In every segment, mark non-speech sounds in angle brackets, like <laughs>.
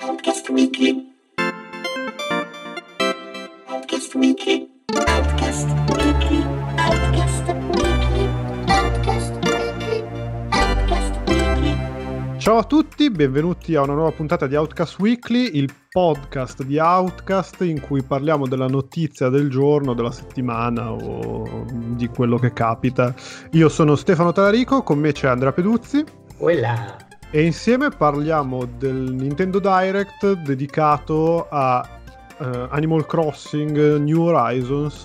Podcast Weekly. Ciao a tutti, benvenuti a una nuova puntata di Outcast Weekly, il podcast di Outcast in cui parliamo della notizia del giorno, della settimana o di quello che capita. Io sono Stefano Talarico, con me c'è Andrea Peduzzi. Quella. E insieme parliamo del Nintendo Direct dedicato a uh, Animal Crossing New Horizons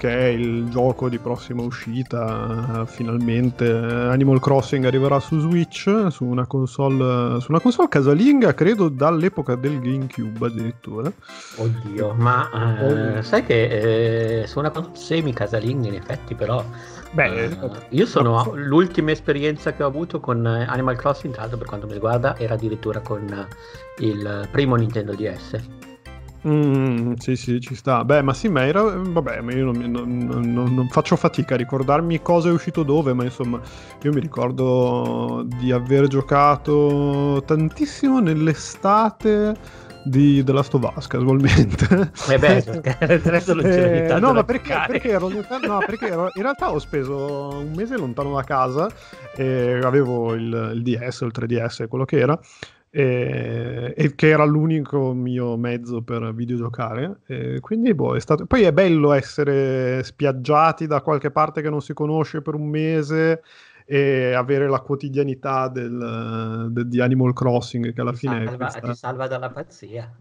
che è il gioco di prossima uscita finalmente Animal Crossing arriverà su Switch, su una console, su una console casalinga, credo dall'epoca del GameCube addirittura. Oddio, ma eh, oh. sai che eh, su una console semi casalinga in effetti però Beh, uh, io sono l'ultima esperienza che ho avuto con eh, Animal Crossing, tra l'altro per quanto mi riguarda, era addirittura con il primo Nintendo DS. Mm, sì, sì, ci sta. Beh, ma sì, ma era... Vabbè, ma io non, non, non, non, faccio fatica a ricordarmi cosa è uscito dove, ma insomma, io mi ricordo di aver giocato tantissimo nell'estate di The Last of Us, casualmente. E eh beh, adesso non c'era eh, No, ma perché, perché, ero, no, perché ero, in realtà ho speso un mese lontano da casa e avevo il, il DS o il 3DS, quello che era e, eh, e, che era l'unico mio mezzo per videogiocare. E quindi, boh, è stato. Poi è bello essere spiaggiati da qualche parte che non si conosce per un mese e avere la quotidianità del, del, di Animal Crossing, che alla ti fine salva, questa... ti salva dalla pazzia.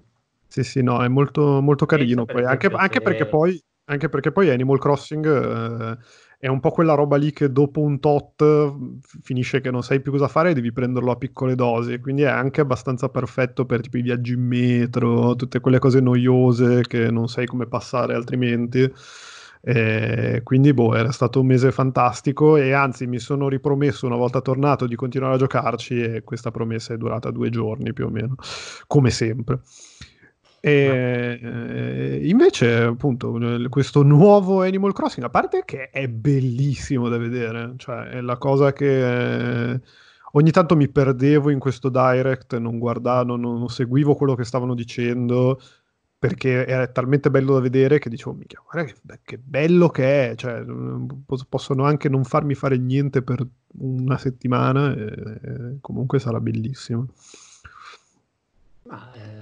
Sì, sì, no, è molto, molto carino. Poi, anche, anche, perché poi, anche perché poi Animal Crossing. Eh, è un po' quella roba lì che dopo un tot finisce che non sai più cosa fare e devi prenderlo a piccole dosi, quindi è anche abbastanza perfetto per tipo i viaggi in metro, tutte quelle cose noiose che non sai come passare altrimenti. Eh, quindi boh, era stato un mese fantastico e anzi mi sono ripromesso una volta tornato di continuare a giocarci e questa promessa è durata due giorni più o meno, come sempre. E, ah. eh, invece, appunto, questo nuovo Animal Crossing, a parte che è bellissimo da vedere, cioè è la cosa che eh, ogni tanto mi perdevo in questo direct, non guardavo, non, non, seguivo quello che stavano dicendo perché era talmente bello da vedere che dicevo, mica, guarda che, che, bello che è, cioè, mm, possono anche non farmi fare niente per una settimana, e, e comunque sarà bellissimo. Ma, eh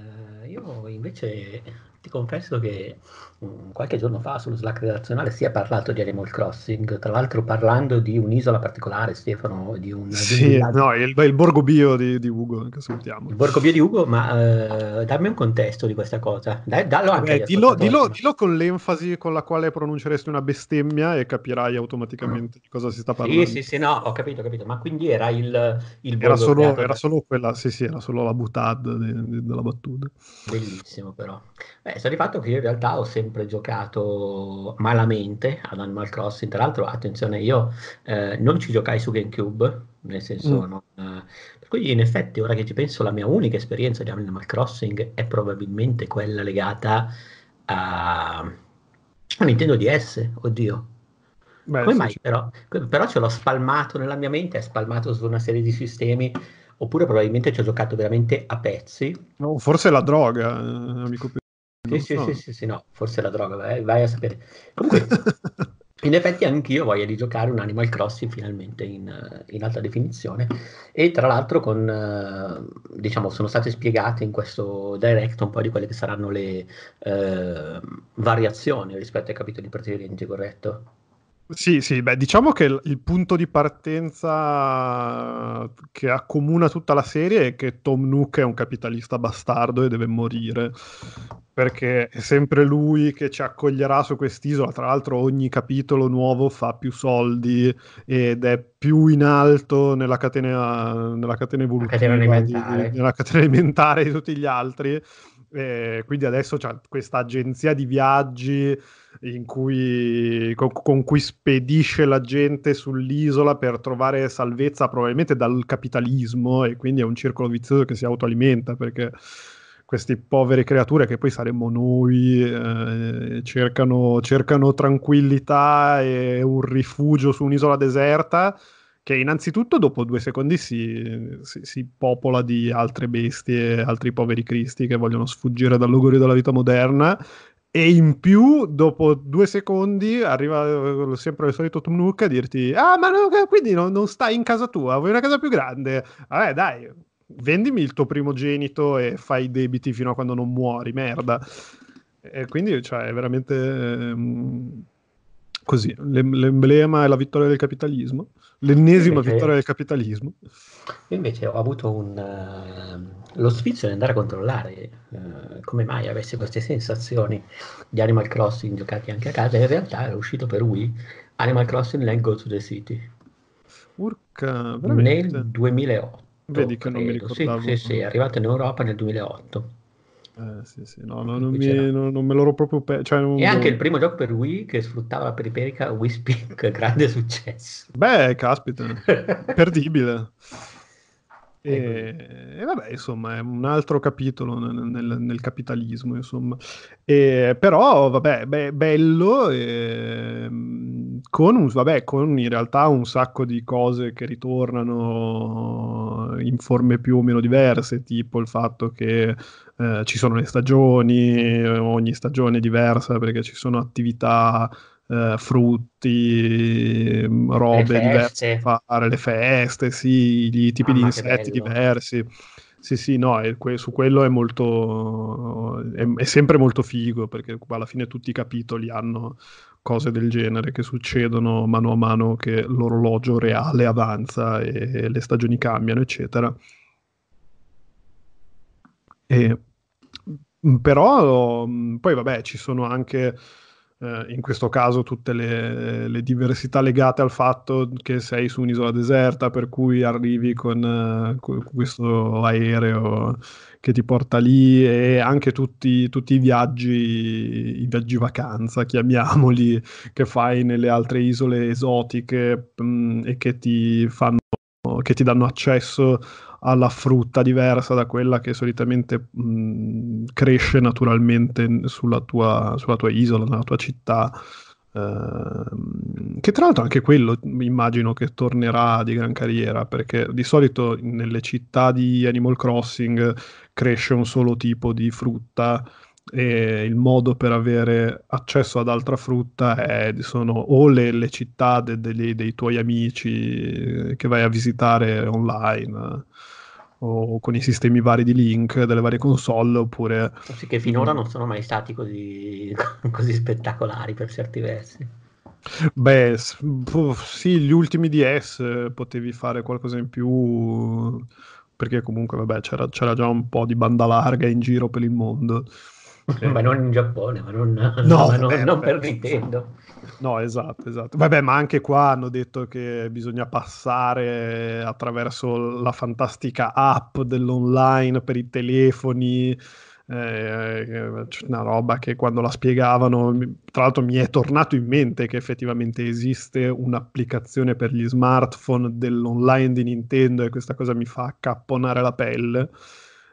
io invece ti confesso che Mm, qualche giorno fa sullo Slack redazionale si è parlato di Animal Crossing, tra l'altro parlando di un'isola particolare, Stefano, di un... Sì, di no, il, il Borgo Bio di, di, Ugo, che salutiamo. Il Borgo Bio di Ugo, ma eh, dammi un contesto di questa cosa. Dai, dallo anche Beh, dillo, dillo, dillo, con l'enfasi con la quale pronunceresti una bestemmia e capirai automaticamente ah. di cosa si sta parlando. Sì, sì, sì, no, ho capito, ho capito, ma quindi era il... il era, solo, era solo, quella, sì, sì, era solo la butade della battuta. Bellissimo però. Beh, sta di fatto che io in realtà ho sempre sempre giocato malamente ad Animal Crossing. Tra l'altro, attenzione, io eh, non ci giocai su GameCube, nel senso mm. non, eh, per cui in effetti, ora che ci penso, la mia unica esperienza di Animal Crossing è probabilmente quella legata a, a Nintendo DS, oddio. Beh, Come sì, mai? Sì. Però, però ce l'ho spalmato nella mia mente, è spalmato su una serie di sistemi oppure probabilmente ci ho giocato veramente a pezzi. No, forse la droga, amico eh, sì, sì, sì, sì, sì, no, forse la droga, eh, vai a sapere. Comunque, <laughs> in effetti anch'io voglio di giocare un Animal Crossing finalmente in, in alta definizione e tra l'altro con, eh, diciamo, sono state spiegate in questo direct un po' di quelle che saranno le eh, variazioni rispetto ai capitoli precedenti, corretto? Sì, sì, beh, diciamo che il punto di partenza che accomuna tutta la serie è che Tom Nook è un capitalista bastardo e deve morire, perché è sempre lui che ci accoglierà su quest'isola, tra l'altro ogni capitolo nuovo fa più soldi ed è più in alto nella catena, nella catena evolutiva, catena di, nella catena alimentare di tutti gli altri eh, quindi adesso c'è questa agenzia di viaggi cui, con, con, cui spedisce la gente sull'isola per trovare salvezza probabilmente dal capitalismo e quindi è un circolo vizioso che si autoalimenta perché queste povere creature che poi saremmo noi eh, cercano, cercano tranquillità e un rifugio su un'isola deserta che innanzitutto dopo due secondi si, si, si, popola di altre bestie, altri poveri cristi che vogliono sfuggire dal lugurio della vita moderna. E in più, dopo due secondi, arriva eh, sempre il solito Tom a dirti: Ah, ma no, eh, quindi non, non stai in casa tua, vuoi una casa più grande? Vabbè, eh, dai, vendimi il tuo primogenito e fai i debiti fino a quando non muori, merda. E quindi, cioè, è veramente. Eh, così, l'emblema è la vittoria del capitalismo, l'ennesima invece, vittoria del capitalismo. Io invece ho avuto un, uh, lo sfizio di andare a controllare uh, come mai avesse queste sensazioni di Animal Crossing giocati anche a casa, in realtà era uscito per lui Animal Crossing Land Go to the City. Urca, Nel 2008. Vedi che credo. non mi ricordavo. Sì, sì, sì, è arrivato in Europa nel 2008. Eh, sì, sì, no, no non, mi, non, non, me l'ero proprio... Pe- cioè, non... E anche il primo gioco per Wii che sfruttava la periferica <laughs> Wii Speak, grande successo. Beh, caspita, <laughs> perdibile. E, ecco. e, vabbè, insomma, è un altro capitolo nel, nel, nel capitalismo, insomma. E, però, vabbè, be- bello, e, ehm, con, un, vabbè, con in realtà un sacco di cose che ritornano in forme più o meno diverse, tipo il fatto che eh, ci sono le stagioni, ogni stagione è diversa perché ci sono attività, eh, frutti, mm, robe diverse da fare, le feste, sì, gli tipi ah, di insetti diversi. Sì, sì, no, que- su quello è molto, è, è sempre molto figo perché alla fine tutti i capitoli hanno cose del genere che succedono mano a mano che l'orologio reale avanza e le stagioni cambiano, eccetera. E Mm, però mm, poi vabbè, ci sono anche eh, in questo caso tutte le, le, diversità legate al fatto che sei su un'isola deserta, per cui arrivi con, eh, con questo aereo che ti porta lì e anche tutti, tutti, i viaggi, i viaggi vacanza, chiamiamoli, che fai nelle altre isole esotiche mh, mm, e che ti, fanno, che ti danno accesso alla frutta diversa da quella che solitamente mh, cresce naturalmente sulla tua, sulla tua isola, nella tua città. Uh, che tra l'altro anche quello immagino che tornerà di gran carriera perché di solito nelle città di Animal Crossing cresce un solo tipo di frutta e il modo per avere accesso ad altra frutta è, sono o le, le città de, de, de, dei tuoi amici che vai a visitare online o con i sistemi vari di link delle varie console oppure... Sì, che finora mm. non sono mai stati così, <laughs> così spettacolari per certi versi. Beh, sì, gli ultimi DS potevi fare qualcosa in più perché comunque vabbè, c'era, c'era già un po' di banda larga in giro per il mondo. <laughs> ma non in Giappone, ma non, no, ma non, beh, non per Nintendo. No, esatto, esatto. Vabbè, ma anche qua hanno detto che bisogna passare attraverso la fantastica app dell'online per i telefoni. Eh, una roba che quando la spiegavano, tra l'altro mi è tornato in mente che effettivamente esiste un'applicazione per gli smartphone dell'online di Nintendo e questa cosa mi fa accapponare la pelle.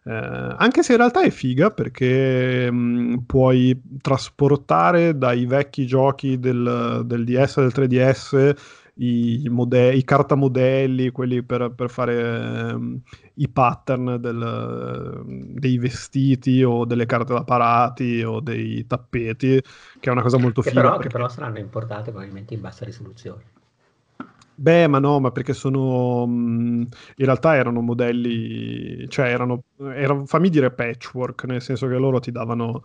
Eh, anche se in realtà è figa perché mh, mm, puoi trasportare dai vecchi giochi del, del DS e del 3DS i, mode- i cartamodelli, quelli per, per fare um, i pattern del, mm, dei vestiti o delle carte da parati o dei tappeti, che è una cosa molto che figa. Però, perché... Che però saranno importate probabilmente in bassa risoluzione. Beh, ma no, ma perché sono. Mm, in realtà erano modelli. cioè erano, erano. fammi dire patchwork, nel senso che loro ti davano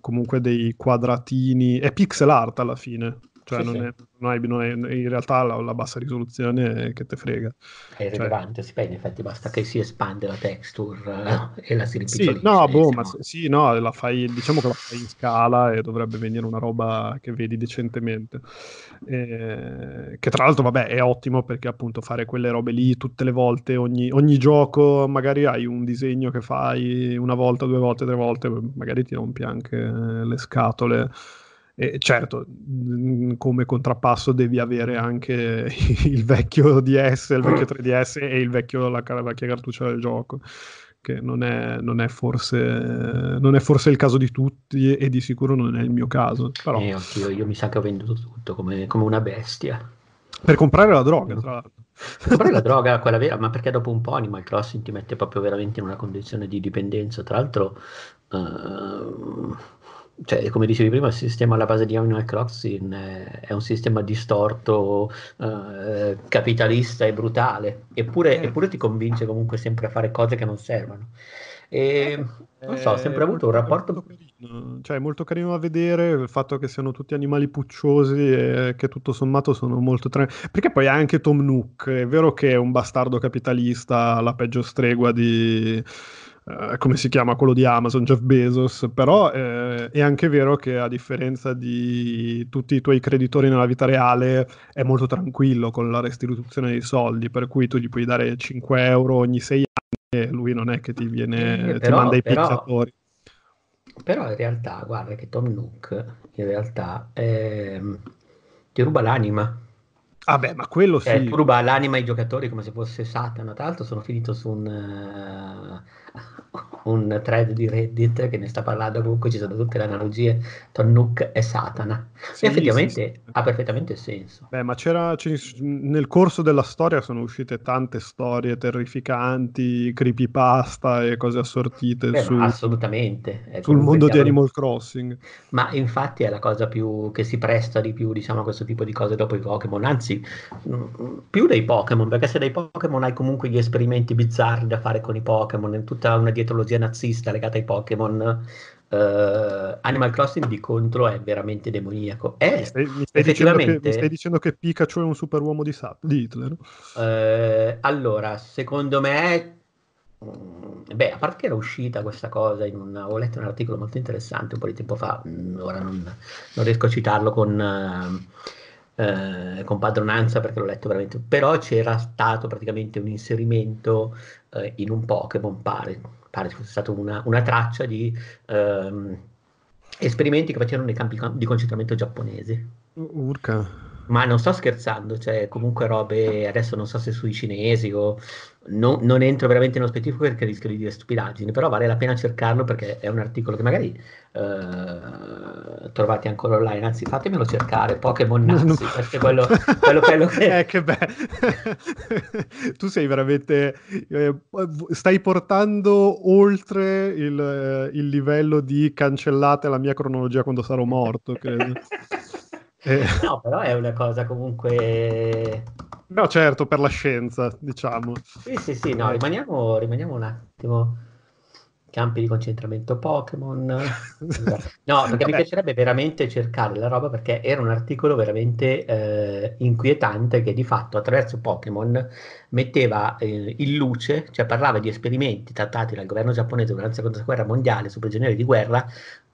comunque dei quadratini. È pixel art alla fine. Cioè, sì, non, sì. non, hai, non, hai, eh, in realtà la, la bassa risoluzione che te frega. È irrilevante, cioè... sì, in effetti basta che si espande la texture eh, e la si rimpiccolisce. Sì, no, boh, ma sì, no, la fai, diciamo che la fai in scala e dovrebbe venire una roba che vedi decentemente. Eh, che tra l'altro, vabbè, è ottimo perché appunto fare quelle robe lì tutte le volte, ogni, ogni gioco, magari hai un disegno che fai una volta, due volte, tre volte, magari ti rompi anche le scatole. E certo, mm, come contrappasso devi avere anche <laughs> il vecchio DS, il vecchio 3DS e il vecchio, la, la vecchia cartuccia del gioco. Che non è, non, è forse, non è, forse, il caso di tutti e di sicuro non è il mio caso. Però... Eh, anch'io, io mi sa che ho venduto tutto come, come una bestia. Per comprare la droga, tra l'altro. Per comprare la droga, quella vera, ma perché dopo un po' Animal Crossing ti mette proprio veramente in una condizione di dipendenza. Tra l'altro, uh, cioè, come dicevi prima, il sistema alla base di Animal Crossing eh, è un sistema distorto, eh, capitalista e brutale, eppure, eh. eppure, ti convince comunque sempre a fare cose che non servono. E, non so, ho sempre eh, avuto un rapporto... Cioè, è molto carino da vedere il fatto che siano tutti animali pucciosi e che tutto sommato sono molto tranquilli. Perché poi anche Tom Nook, è vero che è un bastardo capitalista, la peggio stregua di eh, come si chiama quello di Amazon, Jeff Bezos, però eh, è anche vero che a differenza di tutti i tuoi creditori nella vita reale è molto tranquillo con la restituzione dei soldi, per cui tu gli puoi dare 5 euro ogni 6 anni e lui non è che ti, viene, eh, però, ti manda i però, picchiatori. Però in realtà, guarda che Tom Nook in realtà ehm, ti ruba l'anima. Ah beh, ma quello cioè, sì. ruba l'anima ai giocatori come se fosse Satana. Tra l'altro sono finito su un... Uh, un thread di Reddit che ne sta parlando, comunque ci sono tutte le analogie tra Nook e Satana. Sì, e effettivamente sì, sì. ha perfettamente senso. Beh, ma c'era, nel corso della storia sono uscite tante storie terrificanti, creepypasta e cose assortite Beh, su, assolutamente. sul mondo di Animal Crossing. Ma infatti è la cosa più che si presta di più diciamo, a questo tipo di cose dopo i Pokémon, anzi mm, più dei Pokémon, perché se dai Pokémon hai comunque gli esperimenti bizzarri da fare con i Pokémon in tutta nazista, una dietologia nazista legata ai Pokémon, Uh, Animal Crossing di contro è veramente demoniaco. È, mi, stai, mi stai effettivamente, che, mi stai dicendo che Pikachu è un superuomo di, di Hitler? Uh, allora, secondo me, mm, beh, a parte che era uscita questa cosa, una, ho letto un articolo molto interessante un po' di tempo fa, mm, ora non, non, riesco a citarlo con, uh, con padronanza perché l'ho letto veramente, però c'era stato praticamente un inserimento eh, in un Pokémon, pare, pare fosse stata una, una traccia di ehm, esperimenti che facevano nei campi di concentramento giapponesi. Urca. Ma non sto scherzando, cioè comunque robe, adesso non so se sui cinesi o... No, non entro veramente nello specifico perché rischio di dire stupidaggini, però vale la pena cercarlo perché è un articolo che magari eh, trovate ancora online, anzi fatemelo cercare, Pokémon Nazi, no, perché quello, quello, quello che... <laughs> Eh, che <laughs> tu sei veramente... Eh, stai portando oltre il, eh, il livello di cancellate la mia cronologia quando sarò morto, credo. <laughs> Eh. No, però è una cosa comunque... No, certo, per la scienza, diciamo. Sì, sì, sì, no, rimaniamo, rimaniamo un attimo. Campi di concentramento Pokémon. <laughs> No, perché mi piacerebbe veramente cercare la roba perché era un articolo veramente eh, inquietante che di fatto attraverso Pokémon metteva eh, in luce, cioè parlava di esperimenti trattati dal governo giapponese durante la seconda guerra mondiale su prigionieri di guerra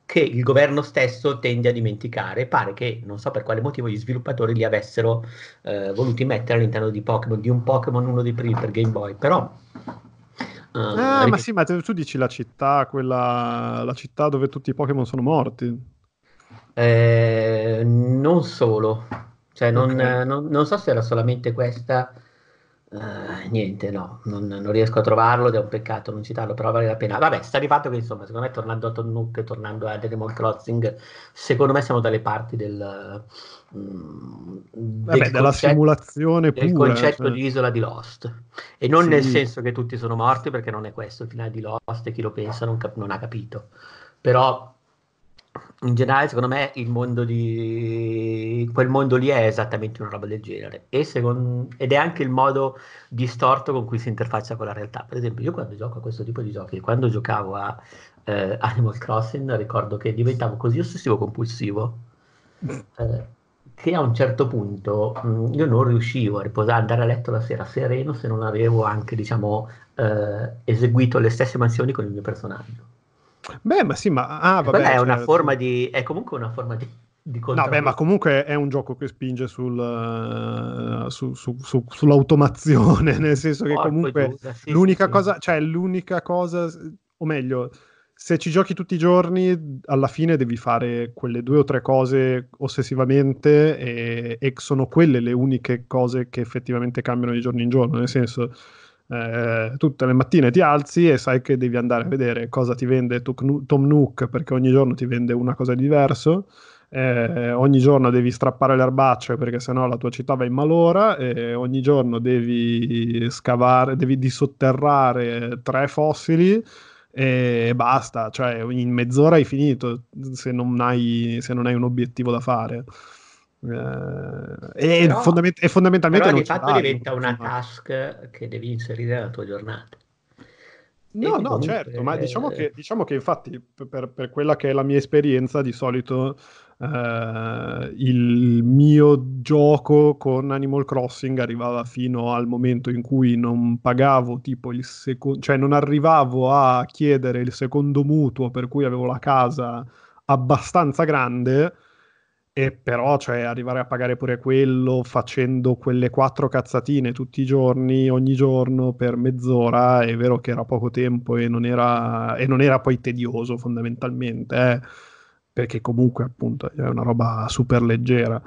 che il governo stesso tende a dimenticare. Pare che, non so per quale motivo, gli sviluppatori li avessero eh, voluti mettere all'interno di Pokémon, di un Pokémon, uno dei primi per Game Boy, però... Eh, ah, ma sì, ma tu dici la città, quella, la città dove tutti i Pokémon sono morti. Eh, non solo, cioè, non, okay. non, non so se era solamente questa eh, niente, no, non, non, riesco a trovarlo ed è un peccato non citarlo, però vale la pena. Vabbè, sta di fatto che insomma, secondo me tornando a Todd Nook, tornando ad Animal Crossing, secondo me siamo dalle parti del... Mm, Vabbè, del della concetto, simulazione pura. Del concetto cioè. di isola di Lost. E non sì. nel senso che tutti sono morti, perché non è questo il finale di Lost e chi lo pensa non, cap- non ha capito. Però in generale, secondo me, il mondo di quel mondo lì è esattamente una roba del genere. Secondo... Ed è anche il modo distorto con cui si interfaccia con la realtà. Per esempio, io quando gioco a questo tipo di giochi, quando giocavo a eh, Animal Crossing, ricordo che diventavo così ossessivo compulsivo. Eh, che a un certo punto mh, io non riuscivo a riposare, andare a letto la sera sereno se non avevo anche, diciamo, eh, eseguito le stesse mansioni con il mio personaggio Beh, ma sì, ma ah, vabbè, è una certo. forma mm. di è comunque una forma di No, beh, ma comunque è un gioco che spinge sul, uh, su, su, su, sull'automazione, <laughs> nel senso che Porco comunque giuda, sì, l'unica sì. cosa, cioè l'unica cosa, o meglio, se ci giochi tutti i giorni, alla fine devi fare quelle due o tre cose ossessivamente e, e sono quelle le uniche cose che effettivamente cambiano di giorno in giorno, nel senso eh, tutte le mattine ti alzi e sai che devi andare a vedere cosa ti vende Tom Nook perché ogni giorno ti vende una cosa di diverso. Eh, ogni giorno devi strappare le erbacce perché sennò la tua città va in malora e ogni giorno devi scavare, devi dissotterrare tre fossili e basta, cioè in mezz'ora hai finito se non hai, se non hai un obiettivo da fare. Eh, e, però, fondament- e fondamentalmente però di fatto diventa una task che devi inserire nella tua giornata. No, no, comunque... certo, ma diciamo che, diciamo che infatti per, per, quella che è la mia esperienza di solito eh, il mio gioco con Animal Crossing arrivava fino al momento in cui non pagavo tipo il secondo, cioè non arrivavo a chiedere il secondo mutuo per cui avevo la casa abbastanza grande e però, cioè, arrivare a pagare pure quello facendo quelle quattro cazzatine tutti i giorni, ogni giorno per mezz'ora, è vero che era poco tempo e non era, e non era poi tedioso fondamentalmente, eh? perché comunque appunto è una roba super leggera.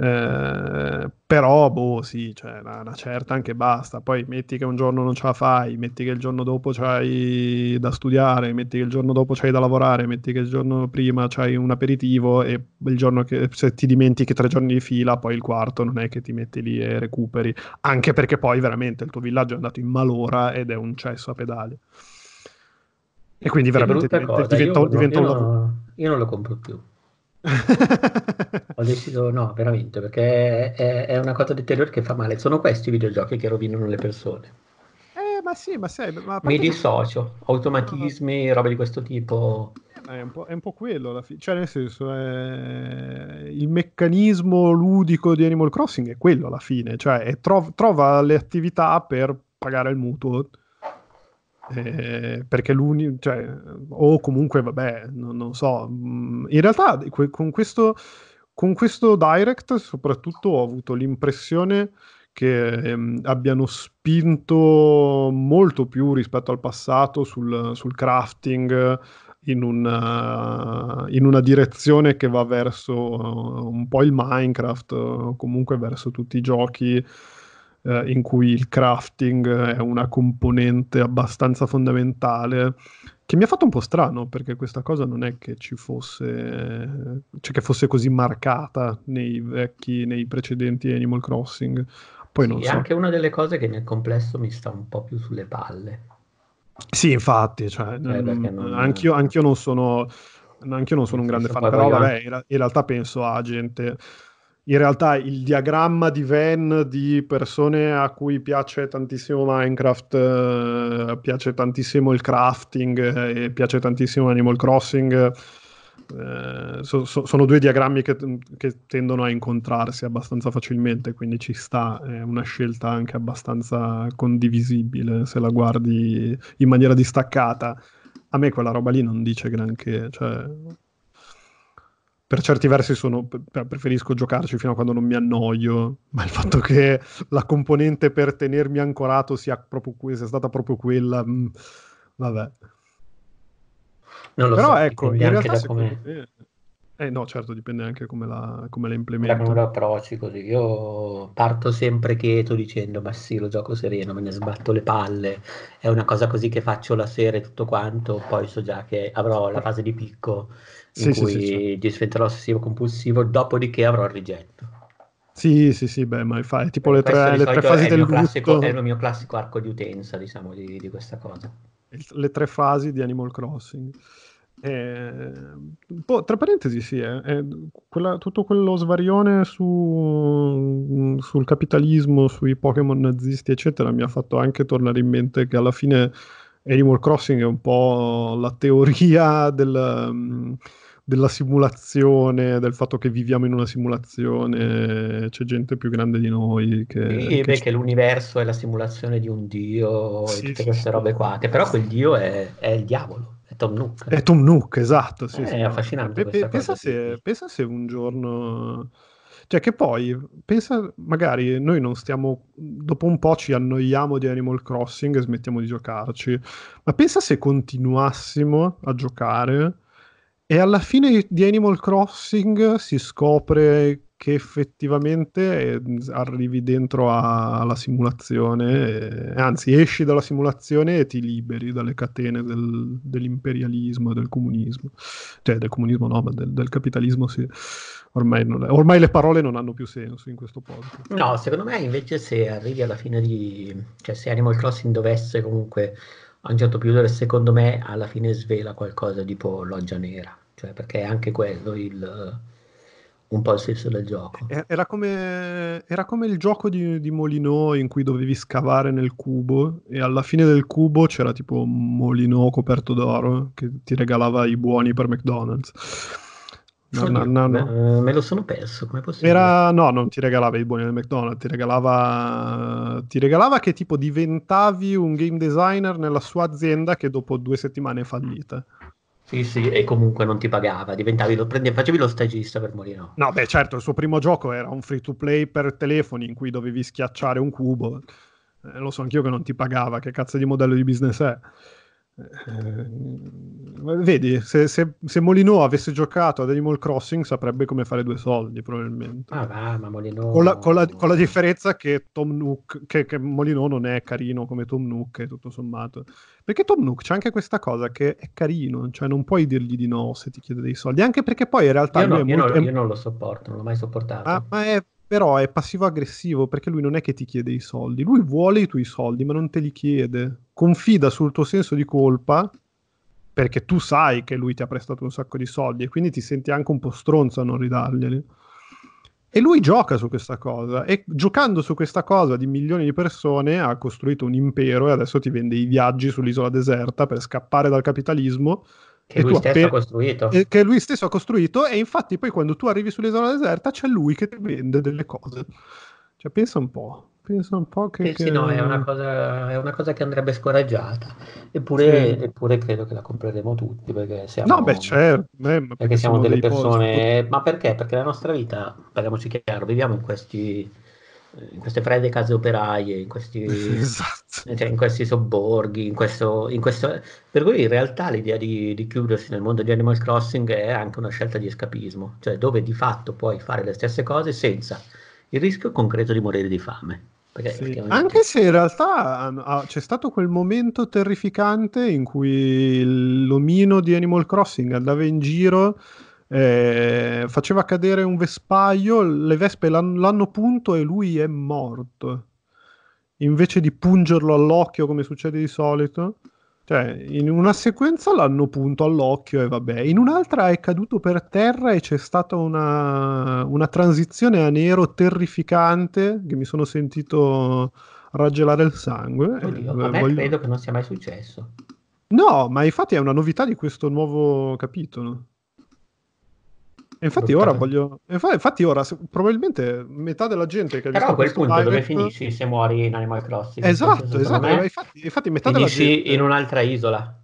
Eh, però, boh, sì, cioè, una, una, certa anche basta. Poi metti che un giorno non ce la fai, metti che il giorno dopo c'hai da studiare, metti che il giorno dopo c'hai da lavorare, metti che il giorno prima c'hai un aperitivo e il giorno che se ti dimentichi tre giorni di fila, poi il quarto non è che ti metti lì e recuperi. Anche perché poi veramente il tuo villaggio è andato in malora ed è un cesso a pedale. E quindi veramente diventa, un lavoro. Io non lo compro più. <laughs> ho deciso no, veramente, perché è, è una cosa deteriore che fa male. Sono questi i videogiochi che rovinano le persone. Eh, ma sì, ma sai... Ma Mi dissocio, che... automatismi, ah, roba di questo tipo. Eh, è un, è un po', quello alla fine, cioè nel senso è... il meccanismo ludico di Animal Crossing è quello alla fine, cioè trov- trova le attività per pagare il mutuo eh, perché l'unico, cioè, o comunque, vabbè, non, non so. Mm, in realtà, con, questo, con questo direct, soprattutto, ho avuto l'impressione che ehm, abbiano spinto molto più rispetto al passato sul, sul crafting. In una, eh, in una, direzione che va verso uh, un po' il Minecraft, uh, comunque verso tutti i giochi eh, in cui il crafting eh, è una componente abbastanza fondamentale che mi ha fatto un po' strano perché questa cosa non è che ci fosse cioè che fosse così marcata nei vecchi nei precedenti Animal Crossing poi sì, non so. è anche una delle cose che nel complesso mi sta un po' più sulle palle sì infatti cioè, cioè, non... anch'io, anch'io non sono anch'io non sono un grande fan, però vabbè, in realtà penso a gente in realtà il diagramma di Venn di persone a cui piace tantissimo Minecraft, eh, piace tantissimo il crafting eh, e piace tantissimo Animal Crossing. Eh, so, so, sono due diagrammi che, mm, che, tendono a incontrarsi abbastanza facilmente, quindi ci sta, è una scelta anche abbastanza condivisibile se la guardi in maniera distaccata. A me quella roba lì non dice granché, cioè per certi versi sono, preferisco giocarci fino a quando non mi annoio, ma il fatto che la componente per tenermi ancorato sia, proprio sia stata proprio quella, mh, mm, vabbè. Non lo Però so, ecco, in realtà da come... me... Eh no, certo, dipende anche come la, come la implemento. Come lo approcci così. Io parto sempre cheto dicendo, ma sì, lo gioco sereno, me ne sbatto le palle, è una cosa così che faccio la sera e tutto quanto, poi so già che avrò la fase di picco in sì, cui sì, sì, diventerò ossessivo compulsivo, dopodiché avrò il rigetto. Sì, sì, sì, beh, ma fai tipo le tre, le tre, fasi del classico, È il mio classico arco di utenza, diciamo, di, di questa cosa. Le tre fasi di Animal Crossing. Eh, tra parentesi, sì, eh, eh, quella, tutto quello svarione su, sul capitalismo, sui Pokémon nazisti, eccetera, mi ha fatto anche tornare in mente che alla fine Animal Crossing è un po' la teoria del. Um, della simulazione, del fatto che viviamo in una simulazione, c'è gente più grande di noi che... Sì, che beh, che l'universo è la simulazione di un dio sì, e tutte queste sì, robe qua, che però quel dio è, è il diavolo. È Tom Nook. È Tom Nook, esatto. Sì, eh, è affascinante. Pe- pe- pensa, se, pensa se un giorno cioè che poi pensa magari noi non stiamo dopo un po' ci annoiamo di Animal Crossing e smettiamo di giocarci ma pensa se continuassimo a giocare e alla fine di Animal Crossing si scopre che effettivamente ehm, arrivi dentro alla simulazione, e, eh, anzi esci dalla simulazione e ti liberi dalle catene del, dell'imperialismo e del comunismo, cioè del comunismo no, ma del, del capitalismo sì. Ormai, è, ormai, le parole non hanno più senso in questo podcast. No, secondo me invece se arrivi alla fine di... cioè se Animal Crossing dovesse comunque a un certo punto, secondo me alla fine svela qualcosa tipo loggia nera, cioè perché è anche quello il, un po' il senso del gioco. Era come, era come il gioco di, di Molino in cui dovevi scavare nel cubo e alla fine del cubo c'era tipo un Molino coperto d'oro che ti regalava i buoni per McDonald's. No, no, no, no, Me, lo sono perso, come possibile? Era, no, non ti regalava i buoni del McDonald's, ti regalava, ti regalava che tipo diventavi un game designer nella sua azienda che dopo due settimane è fallita. Sì, sì, e comunque non ti pagava, diventavi, lo prendevi, facevi lo stagista per morire. No, beh, certo, il suo primo gioco era un free to play per telefoni in cui dovevi schiacciare un cubo. Eh, lo so anch'io che non ti pagava, che cazzo di modello di business è? Eh, vedi, se, se, se Molino avesse giocato ad Animal Crossing saprebbe come fare due soldi, probabilmente. Ah, ma, ma Molino... Con la, con, la, con la, differenza che Tom Nook, che, che Molino non è carino come Tom Nook, tutto sommato. Perché Tom Nook c'è anche questa cosa che è carino, cioè non puoi dirgli di no se ti chiede dei soldi, anche perché poi in realtà... Io, no, io, molto, no, io non lo sopporto, non l'ho mai sopportato. Ah, ma è però è passivo-aggressivo perché lui non è che ti chiede i soldi, lui vuole i tuoi soldi ma non te li chiede, confida sul tuo senso di colpa perché tu sai che lui ti ha prestato un sacco di soldi e quindi ti senti anche un po' stronzo a non ridarglieli. E lui gioca su questa cosa e giocando su questa cosa di milioni di persone ha costruito un impero e adesso ti vende i viaggi sull'isola deserta per scappare dal capitalismo che lui stesso ha costruito. che lui stesso ha costruito e infatti poi quando tu arrivi sull'isola deserta c'è lui che ti vende delle cose. Cioè pensa un po'. Pensa un po' che... Pensi, che... no, è una, cosa, è una, cosa, che andrebbe scoraggiata. Eppure, sì. eppure credo che la compreremo tutti perché siamo... No, beh, certo. Beh, perché siamo, siamo delle persone... Posti. Ma perché? Perché la nostra vita, parliamoci chiaro, viviamo in questi eh, in queste fredde case operaie, in questi, <laughs> esatto. Eh, cioè, in questi sobborghi, in questo, in questo, per cui in realtà l'idea di, di, chiudersi nel mondo di Animal Crossing è anche una scelta di escapismo, cioè dove di fatto puoi fare le stesse cose senza il rischio concreto di morire di fame. Perché, sì. perché anche se in realtà ah, c'è stato quel momento terrificante in cui l'omino di Animal Crossing andava in giro eh, faceva cadere un vespaio, le vespe l'hanno, l'hanno punto e lui è morto. Invece di pungerlo all'occhio come succede di solito, cioè in una sequenza l'hanno punto all'occhio e vabbè, in un'altra è caduto per terra e c'è stata una, una transizione a nero terrificante che mi sono sentito raggelare il sangue. Eh, Oddio, eh, a me credo che non sia mai successo. No, ma infatti è una novità di questo nuovo capitolo infatti ora voglio. Infatti, ora probabilmente metà della gente che ha visto Però a quel punto live... dove finisci se muori in Animal Crossing? Esatto, esatto. Me, infatti, infatti, metà della gente. in un'altra isola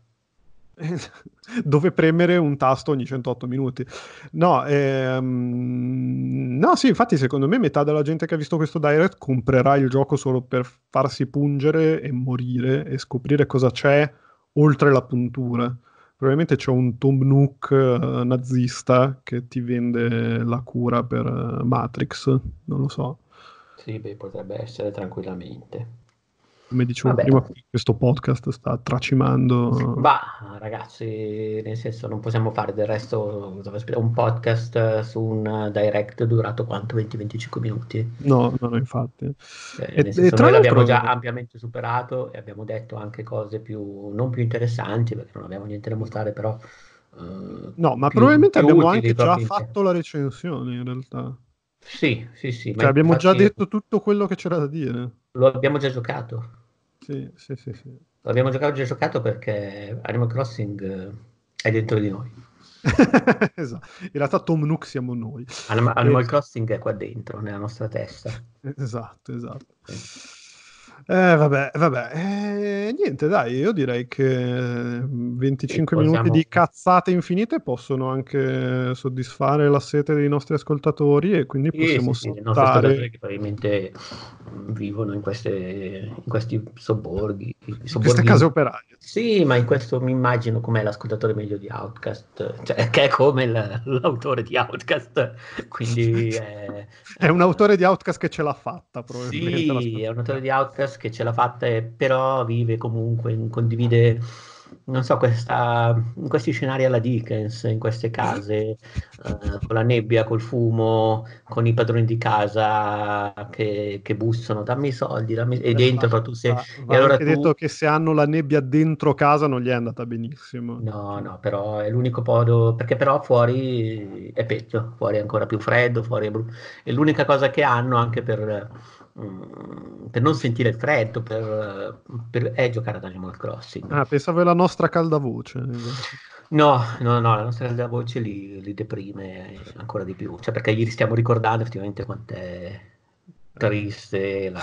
<laughs> dove premere un tasto ogni 108 minuti. No, ehm, no, sì, infatti secondo me metà della gente che ha visto questo direct comprerà il gioco solo per farsi pungere e morire e scoprire cosa c'è oltre la puntura. Probabilmente c'è un Tom Nook uh, nazista che ti vende la cura per uh, Matrix, non lo so. Sì, beh, potrebbe essere tranquillamente come dicevo Vabbè. prima, questo podcast sta tracimando. Ma ragazzi, nel senso, non possiamo fare del resto un podcast su un direct durato quanto 20-25 minuti. No, no, infatti. Cioè, e, senso, e tra noi l'abbiamo già ampiamente superato e abbiamo detto anche cose più, non più interessanti perché non abbiamo niente da mostrare, però. Eh, no, ma più, probabilmente più abbiamo anche già fatto la recensione in realtà. Sì, sì, sì. Cioè, abbiamo infatti... già detto tutto quello che c'era da dire. Lo abbiamo già giocato. Sì, sì, sì, sì. abbiamo giocato, già giocato perché Animal Crossing eh, è dentro di noi. <laughs> esatto. In realtà Tom Nook siamo noi. Animal, Animal eh. Crossing è qua dentro, nella nostra testa. Esatto, esatto. Sì. Eh, vabbè, vabbè. Eh, niente, dai, io direi che 25 mhmm, possiamo... Ecco, minuti di cazzate infinite possono anche soddisfare la sete dei nostri ascoltatori e quindi sì, possiamo sì, sì, ascoltatori che probabilmente mhmm, vivono in, queste, in questi sobborghi. In queste case operaie. Sì, ma in questo mi immagino com'è l'ascoltatore meglio di Outcast, cioè, che è come l- l'autore di Outcast, quindi... <laughs> È... è... un autore di Outcast che ce l'ha fatta, probabilmente. Sì, è un autore di Outcast che ce l'ha fatta, però vive comunque, condivide non so, questa, in questi scenari alla Dickens, in queste case, eh, con la nebbia, col fumo, con i padroni di casa che, che bussano, dammi i soldi, dammi... e eh, dentro, ma, tu sei... Ma, ma e allora tu... detto che se hanno la nebbia dentro casa non gli è andata benissimo. No, no, però è l'unico modo, perché però fuori è peggio, fuori è ancora più freddo, fuori è brutto, è l'unica cosa che hanno anche per Mm, per non sentire il freddo, per, per è eh, giocare ad Animal Crossing. Ah, pensavo la nostra calda voce. No, no, no, la nostra calda voce li, li deprime ancora di più, cioè perché gli stiamo ricordando effettivamente quanto è triste la,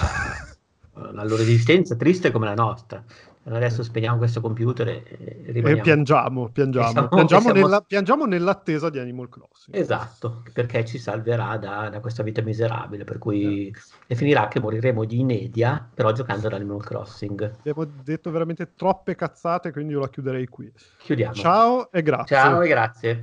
la loro esistenza, triste come la nostra adesso spegniamo questo computer e, e, piangiamo, piangiamo, siamo, piangiamo, siamo... Nella, piangiamo, nell'attesa di Animal Crossing. Esatto, perché ci salverà da, da questa vita miserabile, per cui eh. finirà che moriremo di inedia, però giocando ad Animal Crossing. Abbiamo detto veramente troppe cazzate, quindi io la chiuderei qui. Chiudiamo. Ciao e grazie. Ciao e grazie.